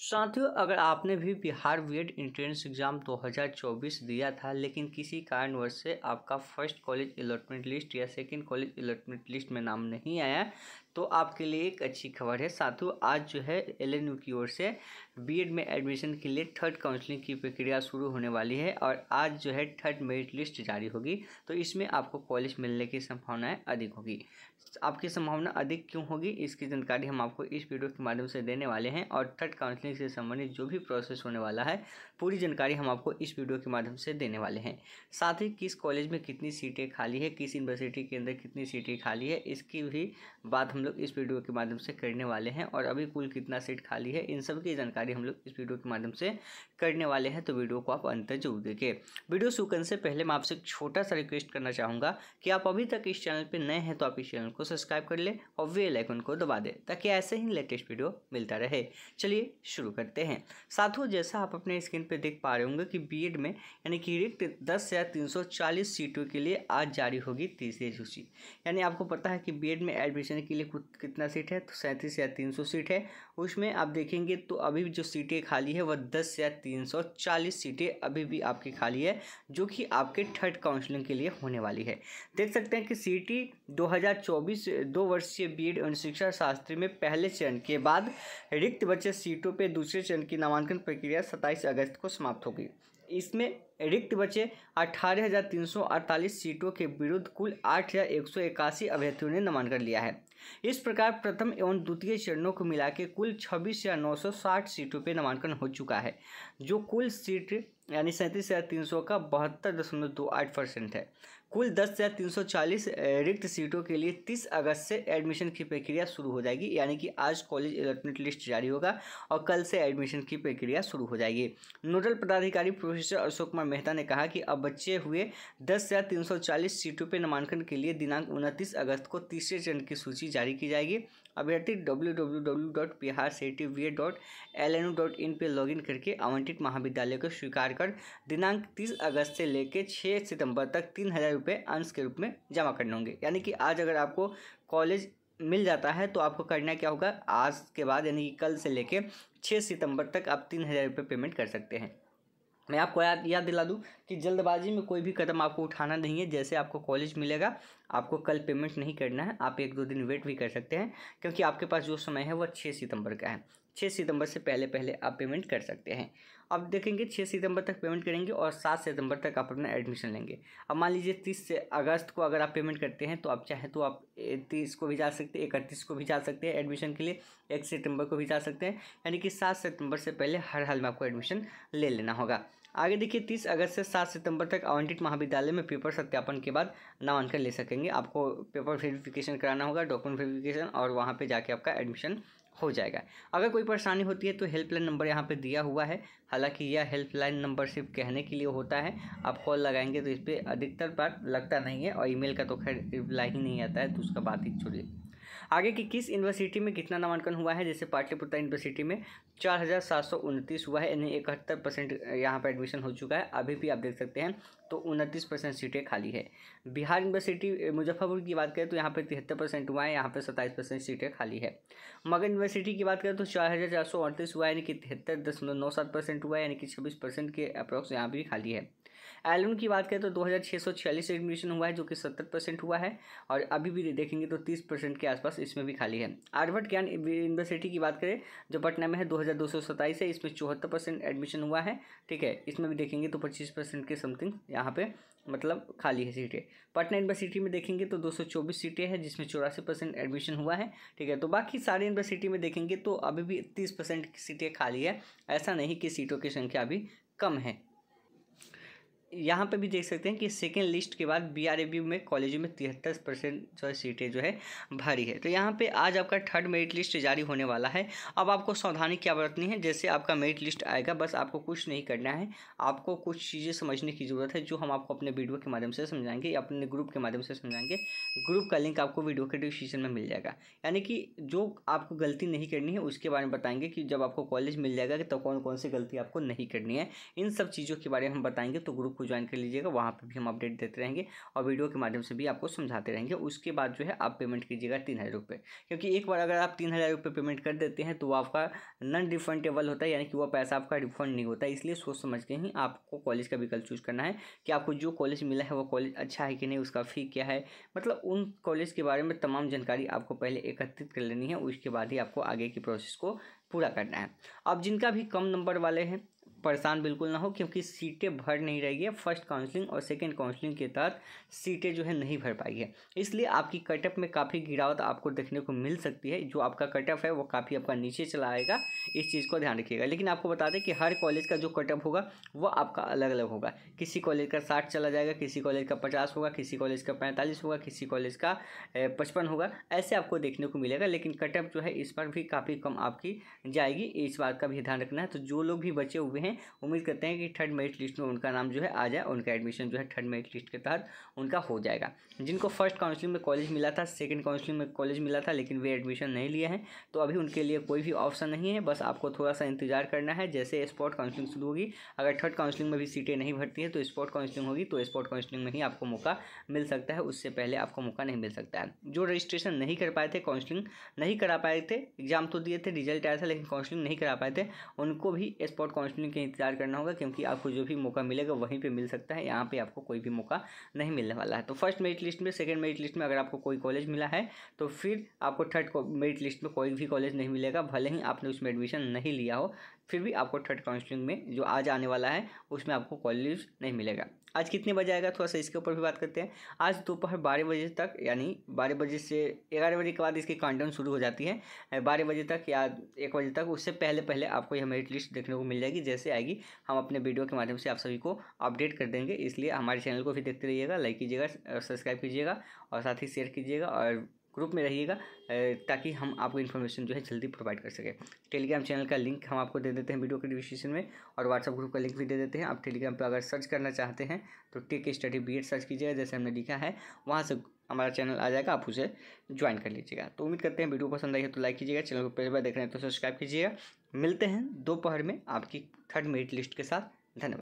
साथियों अगर आपने भी बिहार बीएड एंट्रेंस एग्ज़ाम 2024 दिया था लेकिन किसी कारणवश से आपका फर्स्ट कॉलेज अलॉटमेंट लिस्ट या सेकंड कॉलेज अलॉटमेंट लिस्ट में नाम नहीं आया तो आपके लिए एक अच्छी खबर है साथ आज जो है एल की ओर से बीएड में एडमिशन के लिए थर्ड काउंसलिंग की प्रक्रिया शुरू होने वाली है और आज जो है थर्ड मेरिट लिस्ट जारी होगी तो इसमें आपको कॉलेज मिलने की संभावनाएँ अधिक होगी आपकी संभावना अधिक क्यों होगी इसकी जानकारी हम आपको इस वीडियो के माध्यम से देने वाले हैं और थर्ड काउंसलिंग से संबंधित जो भी प्रोसेस होने वाला है पूरी जानकारी हम आपको इस वीडियो के माध्यम से देने वाले हैं साथ ही किस कॉलेज में कितनी सीटें खाली है किस यूनिवर्सिटी के अंदर कितनी सीटें खाली है इसकी भी बात हम लोग इस वीडियो के माध्यम से करने वाले हैं और अभी कुल कितना सीट खाली है इन सब की जानकारी हम लोग इस वीडियो के माध्यम से करने वाले हैं तो वीडियो को आप अंत तक जरूर देखें वीडियो शुरू से पहले मैं आपसे एक छोटा सा रिक्वेस्ट करना चाहूँगा कि आप अभी तक इस चैनल पर नए हैं तो आप इस चैनल को सब्सक्राइब कर लें और वे लाइकन को दबा दें ताकि ऐसे ही लेटेस्ट वीडियो मिलता रहे चलिए शुरू करते हैं साथियों जैसा आप अपने स्क्रीन पर देख पा रहे होंगे कि बी में यानी कि रिक्त दस या तीन सीटों के लिए आज जारी होगी तीसरी सूची यानी आपको पता है कि बी में एडमिशन के लिए कितना सीट है तो सैंतीस या तीन सौ सीट है उसमें आप देखेंगे तो अभी जो सीटें खाली है वह दस या तीन सौ चालीस सीटें अभी भी आपकी खाली है जो कि आपके थर्ड काउंसलिंग के लिए होने वाली है देख सकते हैं कि सी टी दो हज़ार चौबीस दो वर्षीय बी एड शिक्षा शास्त्री में पहले चरण के बाद रिक्त बचे सीटों पर दूसरे चरण की नामांकन प्रक्रिया सत्ताईस अगस्त को समाप्त होगी इसमें रिक्त बचे अड़तालीस सीटों के विरुद्ध कुल इक्यासी अभ्यर्थियों ने नामांकन लिया है इस प्रकार प्रथम एवं द्वितीय चरणों को मिला के कुल छब्बीस सीटों पर नामांकन हो चुका है जो कुल सीट यानी सैंतीस हज़ार तीन सौ का बहत्तर दशमलव दो आठ परसेंट है कुल दस हज़ार तीन सौ चालीस रिक्त सीटों के लिए तीस अगस्त से एडमिशन की प्रक्रिया शुरू हो जाएगी यानी कि आज कॉलेज अलॉटमेंट लिस्ट जारी होगा और कल से एडमिशन की प्रक्रिया शुरू हो जाएगी नोडल पदाधिकारी प्रोफेसर अशोक कुमार मेहता ने कहा कि अब बचे हुए दस हज़ार तीन सौ चालीस सीटों पर नामांकन के लिए दिनांक उनतीस अगस्त को तीसरे चरण की सूची जारी की जाएगी अभ्यर्थी W W W dot Bihar C T V dot L N dot in पर इन करके आवंटित महाविद्यालय को स्वीकार कर दिनांक 30 अगस्त से लेकर 6 सितंबर तक तीन हज़ार रुपये अंश के रूप में जमा करने होंगे यानी कि आज अगर आपको कॉलेज मिल जाता है तो आपको करना क्या होगा आज के बाद यानी कि कल से लेकर 6 सितंबर तक आप तीन हज़ार रुपये पेमेंट कर सकते हैं मैं आपको याद याद दिला दूं कि जल्दबाजी में कोई भी कदम आपको उठाना नहीं है जैसे आपको कॉलेज मिलेगा आपको कल पेमेंट नहीं करना है आप एक दो दिन वेट भी कर सकते हैं क्योंकि आपके पास जो समय है वह छः सितंबर का है छः सितंबर से पहले पहले आप पेमेंट कर सकते हैं अब देखेंगे छः सितंबर तक पेमेंट करेंगे और सात सितंबर तक आप अपना एडमिशन लेंगे अब मान लीजिए तीस से अगस्त को अगर आप पेमेंट करते हैं तो आप चाहें तो आप तीस को भी जा सकते हैं इकतीस को भी जा सकते हैं एडमिशन के लिए एक सितंबर को भी जा सकते हैं यानी कि सात सितंबर से पहले हर हाल में आपको एडमिशन ले लेना होगा आगे देखिए 30 अगस्त से 7 सितंबर तक आवंटित महाविद्यालय में पेपर सत्यापन के बाद नामांकन ले सकेंगे आपको पेपर वेरिफिकेशन कराना होगा डॉक्यूमेंट वेरिफिकेशन और वहाँ पे जाके आपका एडमिशन हो जाएगा अगर कोई परेशानी होती है तो हेल्पलाइन नंबर यहाँ पे दिया हुआ है हालांकि यह हेल्पलाइन नंबर सिर्फ कहने के लिए होता है आप कॉल लगाएंगे तो इस पर अधिकतर बात लगता नहीं है और ई का तो खैर रिप्लाई ही नहीं आता है तो उसका बात ही छोड़िए आगे की किस यूनिवर्सिटी में कितना नामांकन हुआ है जैसे पाटलिपुत्र यूनिवर्सिटी में चार हज़ार सात सौ उनतीस हुआ है यानी इकहत्तर परसेंट यहाँ पर एडमिशन हो चुका है अभी भी आप देख सकते हैं तो उनतीस परसेंट सीटें खाली है बिहार यूनिवर्सिटी मुजफ्फरपुर की बात करें तो यहाँ पर तिहत्तर परसेंट हुआ है यहाँ पर सत्ताईस परसेंट सीटें खाली है मगध यूनिवर्सिटी की बात करें तो चार हज़ार चार सौ अड़तीस हुआ है यानी कि तिहत्तर दशमलव नौ सात परसेंट हुआ है यानी कि छब्बीस परसेंट के अप्रॉक्स यहाँ भी खाली है एलन की बात करें तो दो एडमिशन हुआ है जो कि सत्तर हुआ है और अभी भी देखेंगे तो तीस के आसपास इसमें भी खाली है आर्वर्ड ज्ञान यूनिवर्सिटी की बात करें जो पटना में है दो है इसमें चौहत्तर एडमिशन हुआ है ठीक है इसमें भी देखेंगे तो पच्चीस के समथिंग यहाँ पर मतलब खाली है सीटें पटना यूनिवर्सिटी में देखेंगे तो 224 सीटें हैं जिसमें चौरासी परसेंट एडमिशन हुआ है ठीक है तो बाकी सारे यूनिवर्सिटी में देखेंगे तो अभी भी तीस परसेंट की सीटें खाली है ऐसा नहीं कि सीटों की संख्या अभी कम है यहाँ पे भी देख सकते हैं कि सेकेंड लिस्ट के बाद बी आर में कॉलेज में तिहत्तर परसेंट जो है सीटें जो है भरी है तो यहाँ पे आज आपका थर्ड मेरिट लिस्ट जारी होने वाला है अब आपको सावधानी क्या बरतनी है जैसे आपका मेरिट लिस्ट आएगा बस आपको कुछ नहीं करना है आपको कुछ चीज़ें समझने की ज़रूरत है जो हम आपको अपने वीडियो के माध्यम से समझाएंगे या अपने ग्रुप के माध्यम से समझाएंगे ग्रुप का लिंक आपको वीडियो के डिस्क्रिप्शन में मिल जाएगा यानी कि जो आपको गलती नहीं करनी है उसके बारे में बताएंगे कि जब आपको कॉलेज मिल जाएगा तो कौन कौन सी गलती आपको नहीं करनी है इन सब चीज़ों के बारे में हम बताएंगे तो ग्रुप को ज्वाइन कर लीजिएगा वहाँ पर भी हम अपडेट देते रहेंगे और वीडियो के माध्यम से भी आपको समझाते रहेंगे उसके बाद जो है आप पेमेंट कीजिएगा तीन हज़ार रुपये क्योंकि एक बार अगर आप तीन हज़ार रुपये पेमेंट कर देते हैं तो वो आपका नॉन रिफंडेबल होता है यानी कि वह पैसा आपका रिफंड नहीं होता है इसलिए सोच समझ के ही आपको कॉलेज का विकल्प चूज़ करना है कि आपको जो कॉलेज मिला है वो कॉलेज अच्छा है कि नहीं उसका फ़ी क्या है मतलब उन कॉलेज के बारे में तमाम जानकारी आपको पहले एकत्रित कर लेनी है उसके बाद ही आपको आगे की प्रोसेस को पूरा करना है अब जिनका भी कम नंबर वाले हैं परेशान बिल्कुल ना हो क्योंकि सीटें भर नहीं रही है फर्स्ट काउंसलिंग और सेकंड काउंसलिंग के तहत सीटें जो है नहीं भर पाई है इसलिए आपकी कटअप में काफ़ी गिरावट आपको देखने को मिल सकती है जो आपका कटअप है वो काफ़ी आपका नीचे चला आएगा इस चीज़ को ध्यान रखिएगा लेकिन आपको बता दें कि हर कॉलेज का जो कटअप होगा वह आपका अलग अलग होगा किसी कॉलेज का साठ चला जाएगा किसी कॉलेज का पचास होगा किसी कॉलेज का पैंतालीस होगा किसी कॉलेज का पचपन होगा ऐसे आपको देखने को मिलेगा लेकिन कटअप जो है इस पर भी काफ़ी कम आपकी जाएगी इस बात का भी ध्यान रखना है तो जो लोग भी बचे हुए हैं हैं उम्मीद करते हैं कि थर्ड मेरिट लिस्ट में उनका नाम जो है आ जाए उनका एडमिशन जो है थर्ड मेरिट लिस्ट के तहत उनका हो जाएगा जिनको फर्स्ट काउंसलिंग में कॉलेज मिला था सेकेंड काउंसलिंग में कॉलेज मिला था लेकिन वे एडमिशन नहीं लिए हैं तो अभी उनके लिए कोई भी ऑप्शन नहीं है बस आपको थोड़ा सा इंतजार करना है जैसे स्पॉट काउंसलिंग शुरू होगी अगर थर्ड काउंसलिंग में भी सीटें नहीं भरती हैं तो स्पॉट काउंसलिंग होगी तो स्पॉट काउंसलिंग में ही आपको मौका मिल सकता है उससे पहले आपको मौका नहीं मिल सकता है जो रजिस्ट्रेशन नहीं कर पाए थे काउंसलिंग नहीं करा पाए थे एग्जाम तो दिए थे रिजल्ट आया था लेकिन काउंसलिंग नहीं करा पाए थे उनको भी स्पॉट काउंसलिंग के इंतज़ार करना होगा क्योंकि आपको जो भी मौका मिलेगा वहीं पे मिल सकता है यहाँ पे आपको कोई भी मौका नहीं मिलने वाला है तो फर्स्ट मेरिट लिस्ट में सेकंड मेरिट लिस्ट में अगर आपको कोई कॉलेज मिला है तो फिर आपको थर्ड मेरिट लिस्ट में कोई भी कॉलेज नहीं मिलेगा भले ही आपने उसमें एडमिशन नहीं लिया हो फिर भी आपको थर्ड काउंसलिंग में जो आज आने वाला है उसमें आपको कॉलेज नहीं मिलेगा आज कितने बजे आएगा थोड़ा सा इसके ऊपर भी बात करते हैं आज दोपहर बारह बजे तक यानी बारह बजे से ग्यारह बजे के बाद इसकी काउंटाउन शुरू हो जाती है बारह बजे तक या एक बजे तक उससे पहले पहले आपको यह मेरिट लिस्ट देखने को मिल जाएगी जैसे आएगी हम अपने वीडियो के माध्यम से आप सभी को अपडेट कर देंगे इसलिए हमारे चैनल को भी देखते रहिएगा लाइक कीजिएगा सब्सक्राइब कीजिएगा और साथ ही शेयर कीजिएगा और ग्रुप में रहिएगा ताकि हम आपको इन्फॉर्मेशन जो है जल्दी प्रोवाइड कर सकें टेलीग्राम चैनल का लिंक हम आपको दे देते हैं वीडियो के डिस्क्रिप्शन में और व्हाट्सअप ग्रुप का लिंक भी दे देते हैं आप टेलीग्राम पर अगर सर्च करना चाहते हैं तो टेक स्टडी बी सर्च कीजिएगा जैसे हमने लिखा है वहाँ से हमारा चैनल आ जाएगा आप उसे ज्वाइन कर लीजिएगा तो उम्मीद करते हैं वीडियो पसंद आई है तो लाइक कीजिएगा चैनल को पहले बार देख रहे हैं तो सब्सक्राइब कीजिएगा मिलते हैं दोपहर में आपकी थर्ड मेरिट लिस्ट के साथ